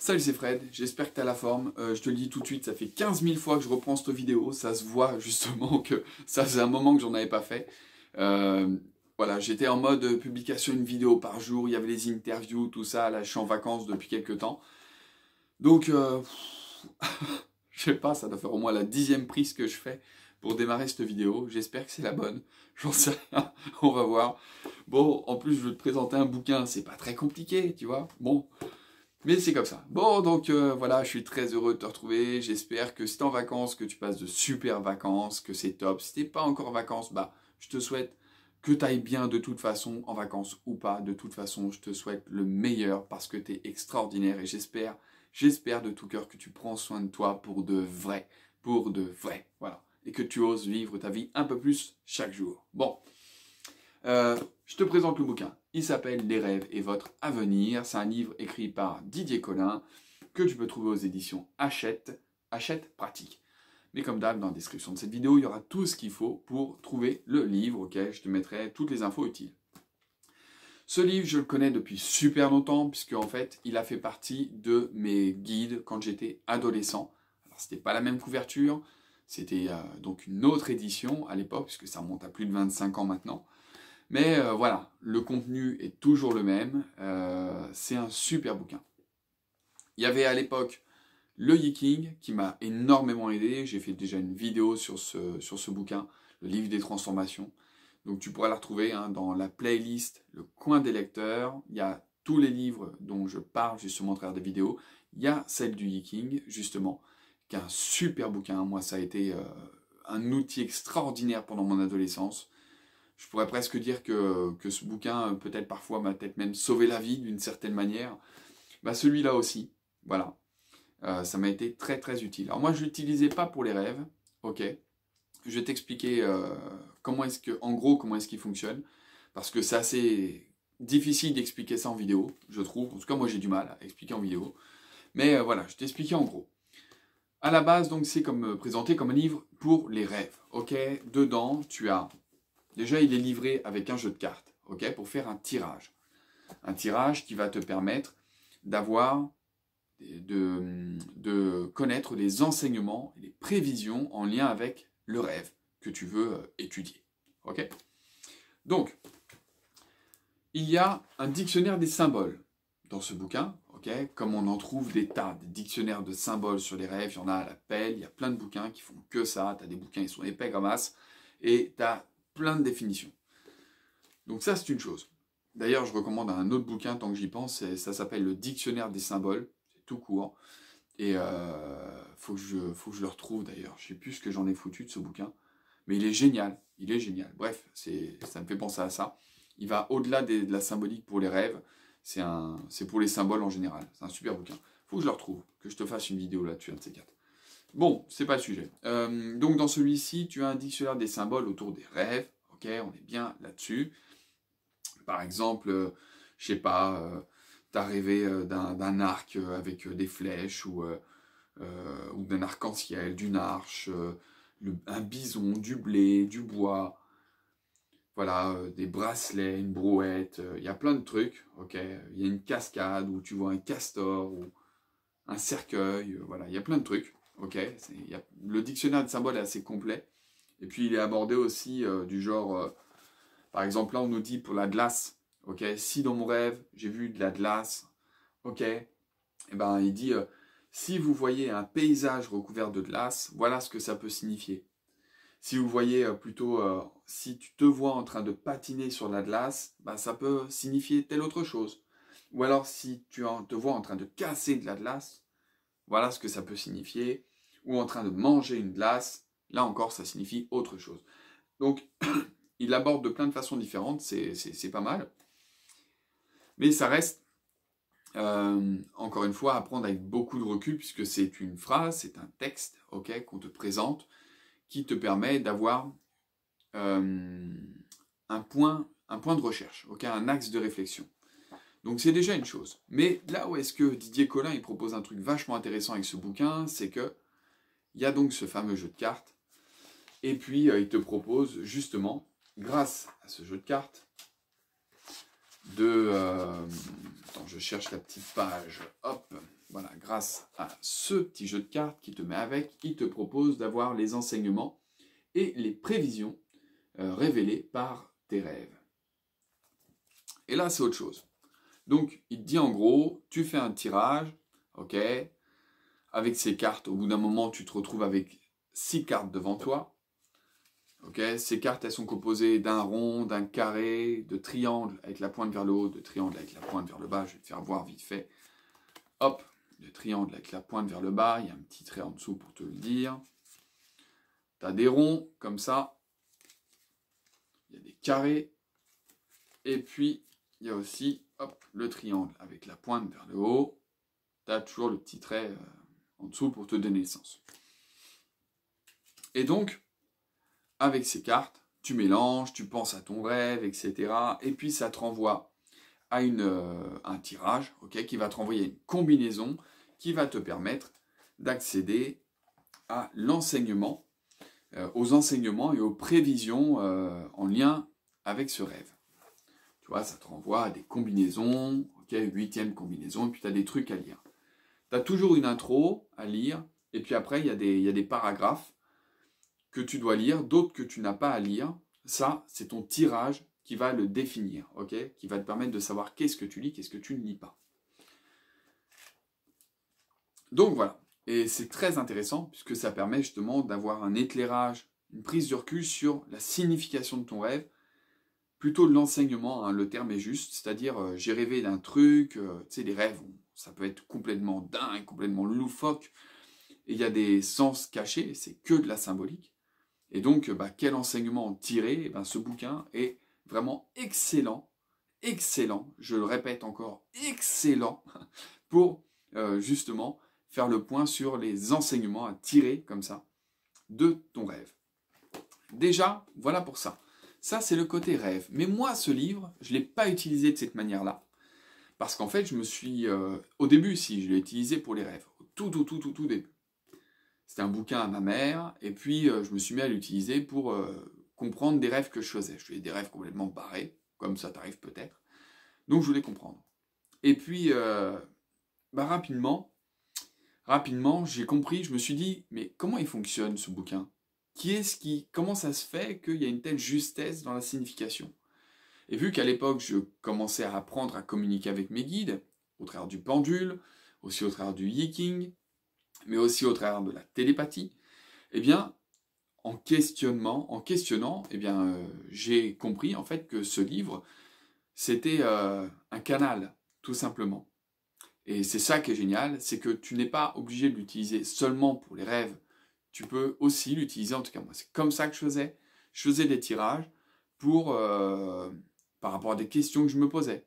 Salut c'est Fred, j'espère que tu as la forme, euh, je te le dis tout de suite, ça fait 15 000 fois que je reprends cette vidéo, ça se voit justement que ça faisait un moment que j'en avais pas fait. Euh, voilà, j'étais en mode publication une vidéo par jour, il y avait les interviews, tout ça, là je suis en vacances depuis quelques temps. Donc, euh, je sais pas, ça doit faire au moins la dixième prise que je fais pour démarrer cette vidéo, j'espère que c'est la bonne, j'en sais rien, on va voir. Bon, en plus je vais te présenter un bouquin, c'est pas très compliqué, tu vois, bon... Mais c'est comme ça. Bon, donc euh, voilà, je suis très heureux de te retrouver. J'espère que si en vacances, que tu passes de super vacances, que c'est top. Si t'es pas encore en vacances, bah, je te souhaite que tu ailles bien de toute façon, en vacances ou pas. De toute façon, je te souhaite le meilleur parce que tu es extraordinaire et j'espère, j'espère de tout cœur que tu prends soin de toi pour de vrai, pour de vrai. Voilà. Et que tu oses vivre ta vie un peu plus chaque jour. Bon. Euh, je te présente le bouquin. Il s'appelle Les rêves et votre avenir. C'est un livre écrit par Didier Collin que tu peux trouver aux éditions Hachette, Hachette Pratique. Mais comme d'hab, dans la description de cette vidéo, il y aura tout ce qu'il faut pour trouver le livre auquel je te mettrai toutes les infos utiles. Ce livre, je le connais depuis super longtemps, puisque en fait, il a fait partie de mes guides quand j'étais adolescent. Alors, c'était pas la même couverture, c'était euh, donc une autre édition à l'époque, puisque ça remonte à plus de 25 ans maintenant. Mais euh, voilà, le contenu est toujours le même. Euh, c'est un super bouquin. Il y avait à l'époque le Yiking qui m'a énormément aidé. J'ai fait déjà une vidéo sur ce, bouquin, le livre des transformations. Donc tu pourras la retrouver hein, dans la playlist Le coin des lecteurs. Il y a tous les livres dont je parle justement à travers des vidéos. Il y a celle du Yiking justement, qui est un super bouquin. Moi, ça a été euh, un outil extraordinaire pendant mon adolescence je pourrais presque dire que, ce bouquin, euh, peut-être parfois, m'a peut-être même sauvé la vie d'une certaine manière. Bah, celui-là aussi, voilà. Euh, ça m'a été très très utile. Alors moi, je l'utilisais pas pour les rêves, ok. Je vais t'expliquer euh, comment est-ce que, en gros, comment est-ce qu'il fonctionne, parce que c'est assez difficile d'expliquer ça en vidéo, je trouve. En tout cas, moi, j'ai du mal à expliquer en vidéo. Mais voilà, je t'expliquais en gros. À la base, donc, c'est comme présenté comme un livre pour les rêves, ok. Dedans, tu as Déjà, il est livré avec un jeu de cartes, ok, pour faire un tirage. Un tirage qui va te permettre d'avoir, de, connaître les enseignements, les prévisions en lien avec le rêve que tu veux euh, étudier, ok Donc, il y a un dictionnaire des symboles dans ce bouquin, ok, comme on en trouve des tas, des dictionnaires de symboles sur les rêves, il y en a à la pelle, il y a plein de bouquins qui font que ça, tu as des bouquins, ils sont épais comme as, et tu as plein de définitions. Donc ça, c'est une chose. D'ailleurs, je recommande un autre bouquin tant que j'y pense, ça s'appelle Le Dictionnaire des symboles, c'est tout court. Et euh, faut, que je, faut que je le retrouve d'ailleurs, je sais plus ce que j'en ai foutu de ce bouquin, mais il est génial, il est génial. Bref, ça me fait penser à ça. Il va au-delà de la symbolique pour les rêves, c'est, un, c'est pour les symboles en général, c'est un super bouquin. Faut que je le retrouve, que je te fasse une vidéo là-dessus, un de ces quatre. Bon, c'est pas le sujet. Euh, donc dans celui-ci, tu as un dictionnaire des symboles autour des rêves. Ok, on est bien là-dessus. Par exemple, je euh, je sais pas, euh, tu as rêvé d'un arc avec des flèches ou, d'un arc-en-ciel, d'une arche, un bison, du blé, du bois. Voilà, des bracelets, une brouette, il y a plein de trucs, ok Il y a une cascade où tu vois un castor ou un cercueil, voilà, il y a plein de trucs. Ok, le dictionnaire de symboles est assez complet. Et puis il est abordé aussi euh, du genre, euh, par exemple là on nous dit pour la glace, ok, si dans mon rêve j'ai vu de la glace, ok, et eh ben il dit euh, si vous voyez un paysage recouvert de glace, voilà ce que ça peut signifier. Si vous voyez plutôt si tu te vois en train de patiner sur la glace, bah, ça peut signifier telle autre chose. Ou alors si tu te vois en train de casser de la glace, voilà ce que ça peut signifier ou en train de manger une glace, là encore, ça signifie autre chose. Donc, il aborde de plein de façons différentes, c'est pas mal. Mais ça reste, euh, encore une fois, à prendre avec beaucoup de recul, puisque c'est une phrase, c'est un texte ok, qu'on te présente, qui te permet d'avoir euh, un, point, un point de recherche, ok, un axe de réflexion. Donc c'est déjà une chose. Mais là où est-ce que Didier Collin il propose un truc vachement intéressant avec ce bouquin, c'est que il y a donc ce fameux jeu de cartes. Et puis, euh, il te propose justement, grâce à ce jeu de cartes, de... Euh, attends, je cherche la petite page. Hop, voilà, grâce à ce petit jeu de cartes qui te met avec, il te propose d'avoir les enseignements et les prévisions euh, révélées par tes rêves. Et là, c'est autre chose. Donc, il te dit en gros, tu fais un tirage, ok, avec ces cartes, au bout d'un moment, tu te retrouves avec six cartes devant toi. Ok, ces cartes, elles sont composées d'un rond, d'un carré, de triangle avec la pointe vers le haut, de triangle avec la pointe vers le bas. Je vais te faire voir vite fait. Hop, le triangle avec la pointe vers le bas. Il y a un petit trait en dessous pour te le dire. Tu as des ronds comme ça. Il y a des carrés. Et puis, il y a aussi le triangle avec la pointe vers le haut. Tu as toujours le petit trait. Euh, en dessous pour te donner le sens. Et donc, avec ces cartes, tu mélanges, tu penses à ton rêve, etc. Et puis ça te renvoie à une, euh, un tirage qui va te renvoyer à une combinaison qui va te permettre d'accéder à l'enseignement, euh, aux enseignements et aux prévisions euh, en lien avec ce rêve. Tu vois, ça te renvoie à des combinaisons, ok, huitième combinaison, et puis tu as des trucs à lire. Tu as toujours une intro à lire, et puis après, il y, a des, paragraphes que tu dois lire, d'autres que tu n'as pas à lire. Ça, c'est ton tirage qui va le définir, ok qui va te permettre de savoir qu'est-ce que tu lis, qu'est-ce que tu ne lis pas. Donc voilà, et c'est très intéressant puisque ça permet justement d'avoir un éclairage, une prise de recul sur la signification de ton rêve, plutôt de l'enseignement, hein. le terme est juste, c'est-à-dire euh, j'ai rêvé d'un truc, euh, tu sais, les rêves, ça peut être complètement dingue, complètement loufoque. il y a des sens cachés, c'est que de la symbolique. Et donc, euh, bah, quel enseignement tirer eh ben, Ce bouquin est vraiment excellent, excellent, je le répète encore, excellent, pour euh, justement faire le point sur les enseignements à tirer comme ça de ton rêve. Déjà, voilà pour ça. Ça, c'est le côté rêve. Mais moi, ce livre, je ne l'ai pas utilisé de cette manière-là. Parce qu'en fait, je me suis... Euh, au début, si, je l'ai utilisé pour les rêves. Tout, tout, tout, tout, tout début. C'était un bouquin à ma mère, et puis euh, je me suis mis à l'utiliser pour euh, comprendre des rêves que je faisais. Je faisais des rêves complètement barrés, comme ça t'arrive peut-être. Donc je voulais comprendre. Et puis, bah, rapidement, rapidement, j'ai compris, je me suis dit, mais comment il fonctionne ce bouquin qui est-ce qui, comment ça se fait qu'il y a une telle justesse dans la signification et vu qu'à l'époque, je commençais à apprendre à communiquer avec mes guides, au travers du pendule, aussi au travers du yiking, mais aussi au travers de la télépathie, eh bien, en questionnement, en questionnant, eh bien, euh, j'ai compris en fait que ce livre, c'était euh, un canal, tout simplement. Et c'est ça qui est génial, c'est que tu n'es pas obligé de l'utiliser seulement pour les rêves. Tu peux aussi l'utiliser, en tout cas moi, c'est comme ça que je faisais. Je faisais des tirages pour euh, par rapport à des questions que je me posais,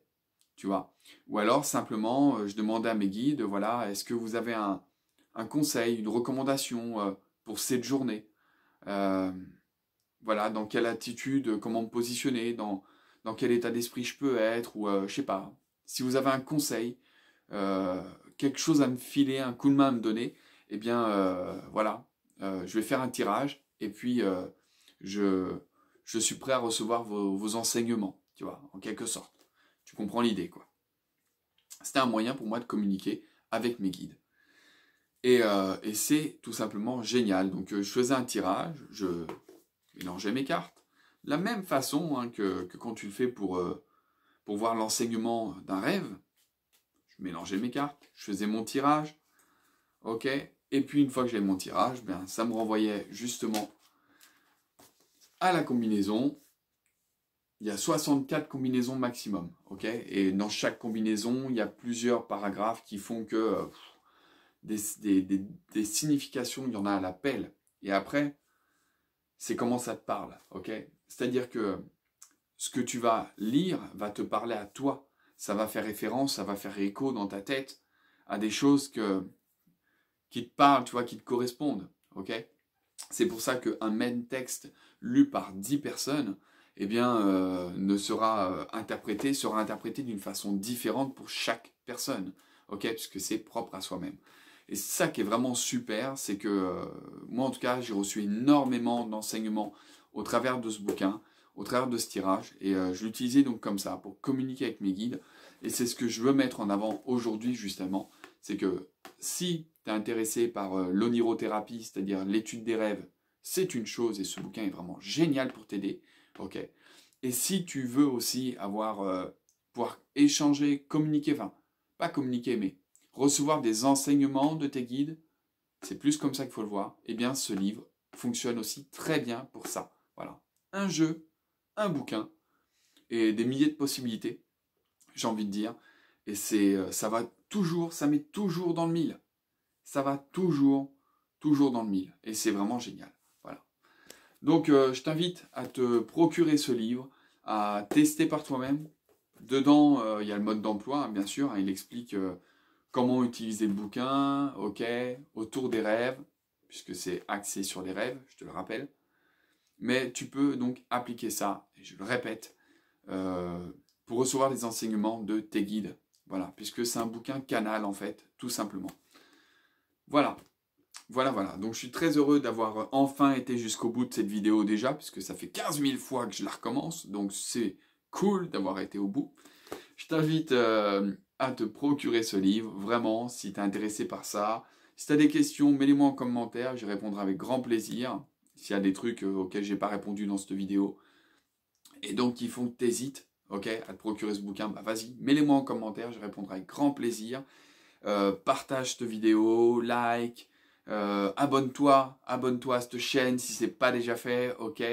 tu vois. Ou alors simplement, euh, je demandais à mes guides, voilà, est-ce que vous avez un, conseil, une recommandation euh, pour cette journée euh, Voilà, dans quelle attitude, comment me positionner, dans, dans quel état d'esprit je peux être, ou je sais pas. Si vous avez un conseil, quelque chose à me filer, un coup de main à me donner, eh bien voilà, je vais faire un tirage et puis je, je suis prêt à recevoir vos enseignements tu vois, en quelque sorte. Tu comprends l'idée, quoi. C'était un moyen pour moi de communiquer avec mes guides. Et, euh, c'est tout simplement génial. Donc euh, je faisais un tirage, je mélangeais mes cartes. De la même façon hein, que, quand tu le fais pour, euh, pour voir l'enseignement d'un rêve, je mélangeais mes cartes, je faisais mon tirage. Ok Et puis une fois que j'avais mon tirage, ben, ça me renvoyait justement à la combinaison il y a 64 combinaisons maximum, ok Et dans chaque combinaison, il y a plusieurs paragraphes qui font que euh, des, des, des, significations, il y en a à la pelle. Et après, c'est comment ça te parle, ok C'est-à-dire que ce que tu vas lire va te parler à toi. Ça va faire référence, ça va faire écho dans ta tête à des choses que, qui te parlent, tu vois, qui te correspondent, ok C'est pour ça qu'un même texte lu par 10 personnes, eh bien, euh, ne sera euh, interprété, sera interprété d'une façon différente pour chaque personne, ok, que c'est propre à soi-même. Et ça qui est vraiment super, c'est que euh, moi en tout cas, j'ai reçu énormément d'enseignements au travers de ce bouquin, au travers de ce tirage, et je l'utilisais donc comme ça pour communiquer avec mes guides. Et c'est ce que je veux mettre en avant aujourd'hui justement, c'est que si tu es intéressé par l'onirothérapie, c'est-à-dire l'étude des rêves, c'est une chose et ce bouquin est vraiment génial pour t'aider. Ok. Et si tu veux aussi avoir, euh, pouvoir échanger, communiquer, enfin, pas communiquer, mais recevoir des enseignements de tes guides, c'est plus comme ça qu'il faut le voir, eh bien ce livre fonctionne aussi très bien pour ça. Voilà. Un jeu, un bouquin, et des milliers de possibilités, j'ai envie de dire. Et c'est, euh, ça va toujours, ça met toujours dans le mille. Ça va toujours, toujours dans le mille. Et c'est vraiment génial. Donc euh, je t'invite à te procurer ce livre, à tester par toi-même. Dedans, euh, il y a le mode d'emploi, hein, bien sûr. Hein, il explique euh, comment utiliser le bouquin, ok, autour des rêves, puisque c'est axé sur les rêves, je te le rappelle. Mais tu peux donc appliquer ça, et je le répète, pour recevoir les enseignements de tes guides. Voilà, puisque c'est un bouquin canal en fait, tout simplement. Voilà, voilà, voilà. Donc je suis très heureux d'avoir euh, enfin été jusqu'au bout de cette vidéo déjà, puisque ça fait 15 000 fois que je la recommence, donc c'est cool d'avoir été au bout. Je t'invite euh, à te procurer ce livre, vraiment, si tu intéressé par ça. Si tu as des questions, mets-les-moi en commentaire, je répondrai avec grand plaisir. S'il y a des trucs euh, auxquels j'ai pas répondu dans cette vidéo, et donc qui font que tu ok, à te procurer ce bouquin, bah vas-y, mets-les-moi en commentaire, je répondrai avec grand plaisir. partage cette vidéo, like, euh, abonne-toi, abonne-toi à cette chaîne si ce n'est pas déjà fait, ok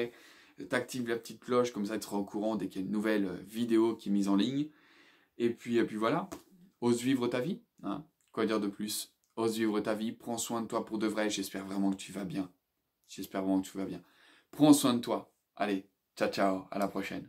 T'actives la petite cloche, comme ça tu seras au courant dès qu'il y a une nouvelle euh, vidéo qui est mise en ligne. Et puis, et puis voilà, ose vivre ta vie. Hein. Quoi dire de plus Ose vivre ta vie, prends soin de toi pour de vrai. J'espère vraiment que tu vas bien. J'espère vraiment que tu vas bien. Prends soin de toi. Allez, ciao ciao, à la prochaine.